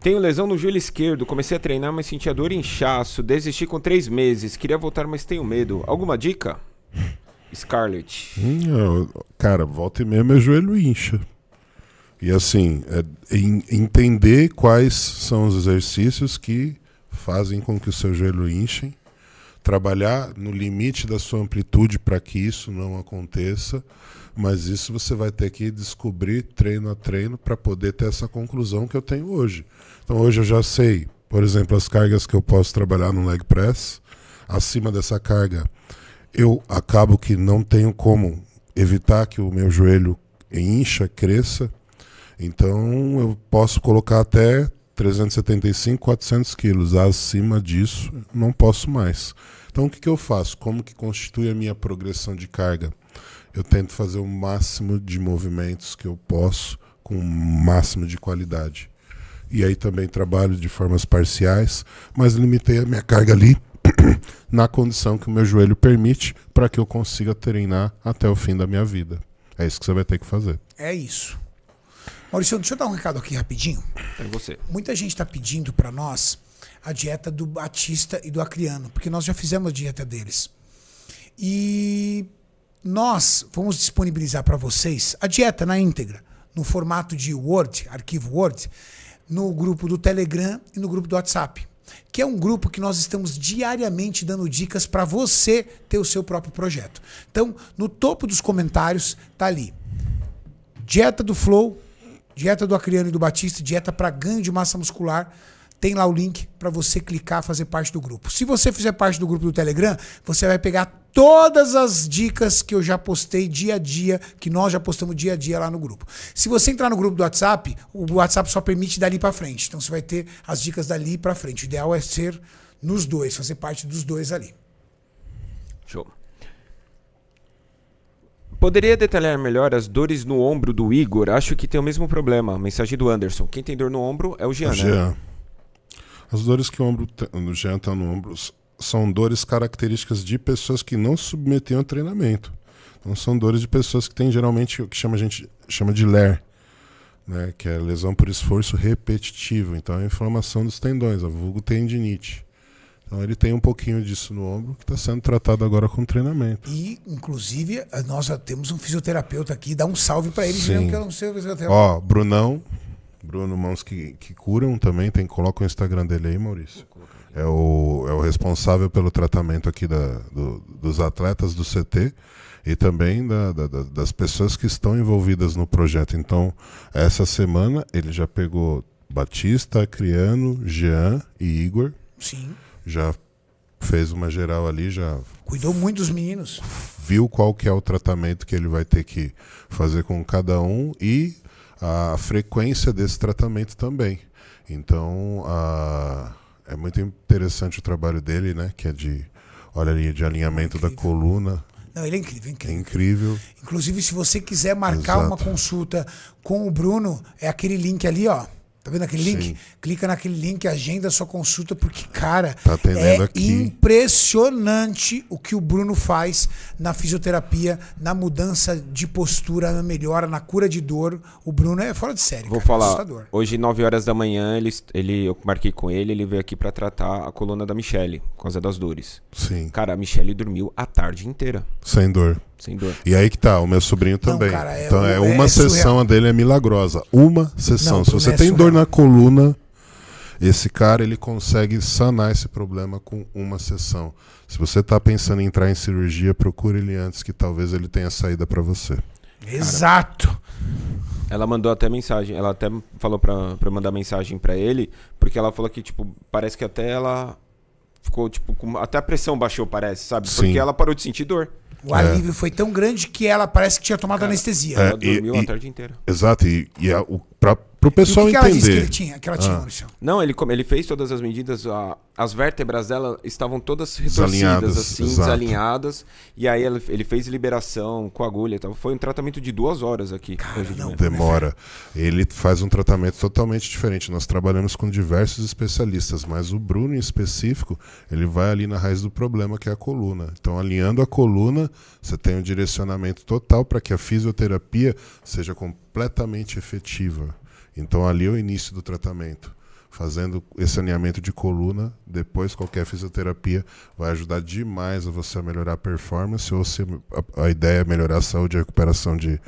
Tenho lesão no joelho esquerdo, comecei a treinar, mas sentia dor e inchaço. Desisti com três meses, queria voltar, mas tenho medo. Alguma dica? Scarlett. Hum, é, cara, volta e meia meu joelho incha. E assim, é, em, entender quais são os exercícios que fazem com que o seu joelho inche trabalhar no limite da sua amplitude para que isso não aconteça, mas isso você vai ter que descobrir treino a treino para poder ter essa conclusão que eu tenho hoje. Então hoje eu já sei, por exemplo, as cargas que eu posso trabalhar no leg press, acima dessa carga eu acabo que não tenho como evitar que o meu joelho incha, cresça. Então eu posso colocar até 375, 400 quilos. Acima disso, não posso mais. Então, o que, que eu faço? Como que constitui a minha progressão de carga? Eu tento fazer o máximo de movimentos que eu posso com o máximo de qualidade. E aí também trabalho de formas parciais, mas limitei a minha carga ali na condição que o meu joelho permite para que eu consiga treinar até o fim da minha vida. É isso que você vai ter que fazer. É isso. Maurício, deixa eu dar um recado aqui rapidinho. É você. Muita gente está pedindo para nós a dieta do Batista e do Acriano, porque nós já fizemos a dieta deles. E nós vamos disponibilizar para vocês a dieta na íntegra, no formato de Word, arquivo Word, no grupo do Telegram e no grupo do WhatsApp, que é um grupo que nós estamos diariamente dando dicas para você ter o seu próprio projeto. Então, no topo dos comentários tá ali: Dieta do Flow Dieta do Acriano e do Batista, dieta para ganho de massa muscular. Tem lá o link para você clicar, fazer parte do grupo. Se você fizer parte do grupo do Telegram, você vai pegar todas as dicas que eu já postei dia a dia, que nós já postamos dia a dia lá no grupo. Se você entrar no grupo do WhatsApp, o WhatsApp só permite dali para frente. Então você vai ter as dicas dali para frente. O ideal é ser nos dois, fazer parte dos dois ali. Show. Poderia detalhar melhor as dores no ombro do Igor? Acho que tem o mesmo problema. Mensagem do Anderson. Quem tem dor no ombro é o Jean. O né? Jean. Né? As dores que o ombro do Jean está no ombro são dores características de pessoas que não submetem ao treinamento. Então são dores de pessoas que têm geralmente o que chama, a gente chama de LER, né? que é lesão por esforço repetitivo. Então é a inflamação dos tendões, a vulgo tendinite. Então ele tem um pouquinho disso no ombro que está sendo tratado agora com treinamento. E, inclusive, nós temos um fisioterapeuta aqui, dá um salve para ele, mesmo que eu não sei o fisioterapeuta. Ó, Brunão, Bruno Mãos que, que curam também, tem, coloca o Instagram dele aí, Maurício. É o, é o responsável pelo tratamento aqui da, do, dos atletas do CT e também da, da, das pessoas que estão envolvidas no projeto. Então, essa semana ele já pegou Batista, Criano, Jean e Igor. Sim já fez uma geral ali, já cuidou muito dos meninos. Viu qual que é o tratamento que ele vai ter que fazer com cada um e a frequência desse tratamento também. Então, a, é muito interessante o trabalho dele, né, que é de olha ali de alinhamento é da coluna. Não, ele é incrível, incrível. É incrível. Inclusive, se você quiser marcar Exato. uma consulta com o Bruno, é aquele link ali, ó. Tá vendo aquele link? Sim. Clica naquele link, agenda sua consulta, porque, cara, tá é aqui. impressionante o que o Bruno faz na fisioterapia, na mudança de postura, na melhora, na cura de dor. O Bruno é fora de série. Vou cara, é falar. Assustador. Hoje, 9 horas da manhã, ele, ele, eu marquei com ele, ele veio aqui para tratar a coluna da Michelle, por causa das dores. Sim. Cara, a Michelle dormiu a tarde inteira. Sem dor. Sem dor. E aí que tá, o meu sobrinho também. Não, cara, é, então é uma é sessão a dele é milagrosa. Uma sessão. Não, Se você é tem dor na coluna, esse cara ele consegue sanar esse problema com uma sessão. Se você está pensando em entrar em cirurgia, procure ele antes que talvez ele tenha saída para você. Exato. ela mandou até mensagem, ela até falou para mandar mensagem para ele, porque ela falou que tipo, parece que até ela ficou, tipo, com... até a pressão baixou, parece, sabe? Porque ela parou de sentir dor. O é. alívio foi tão grande que ela parece que tinha tomado Cara, anestesia. É, ela dormiu e, a tarde inteira. Exato, e, e a, é o, pra, Pro pessoal e o que entender. Que ela disse que ele tinha, que ela ah. tinha, Maurício? Não, ele, ele fez todas as medidas, a, as vértebras dela estavam todas retorcidas, desalinhadas, assim, exato. desalinhadas. E aí ele, ele fez liberação com agulha. Foi um tratamento de duas horas aqui. Cara, não, demora. Ele faz um tratamento totalmente diferente. Nós trabalhamos com diversos especialistas, mas o Bruno, em específico, ele vai ali na raiz do problema, que é a coluna. Então, alinhando a coluna, você tem um direcionamento total para que a fisioterapia seja completamente efetiva. Então ali é o início do tratamento. Fazendo esse alinhamento de coluna, depois qualquer fisioterapia vai ajudar demais a você a melhorar a performance ou se a, a ideia é melhorar a saúde e a recuperação de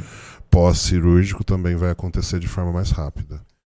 pós-cirúrgico também vai acontecer de forma mais rápida.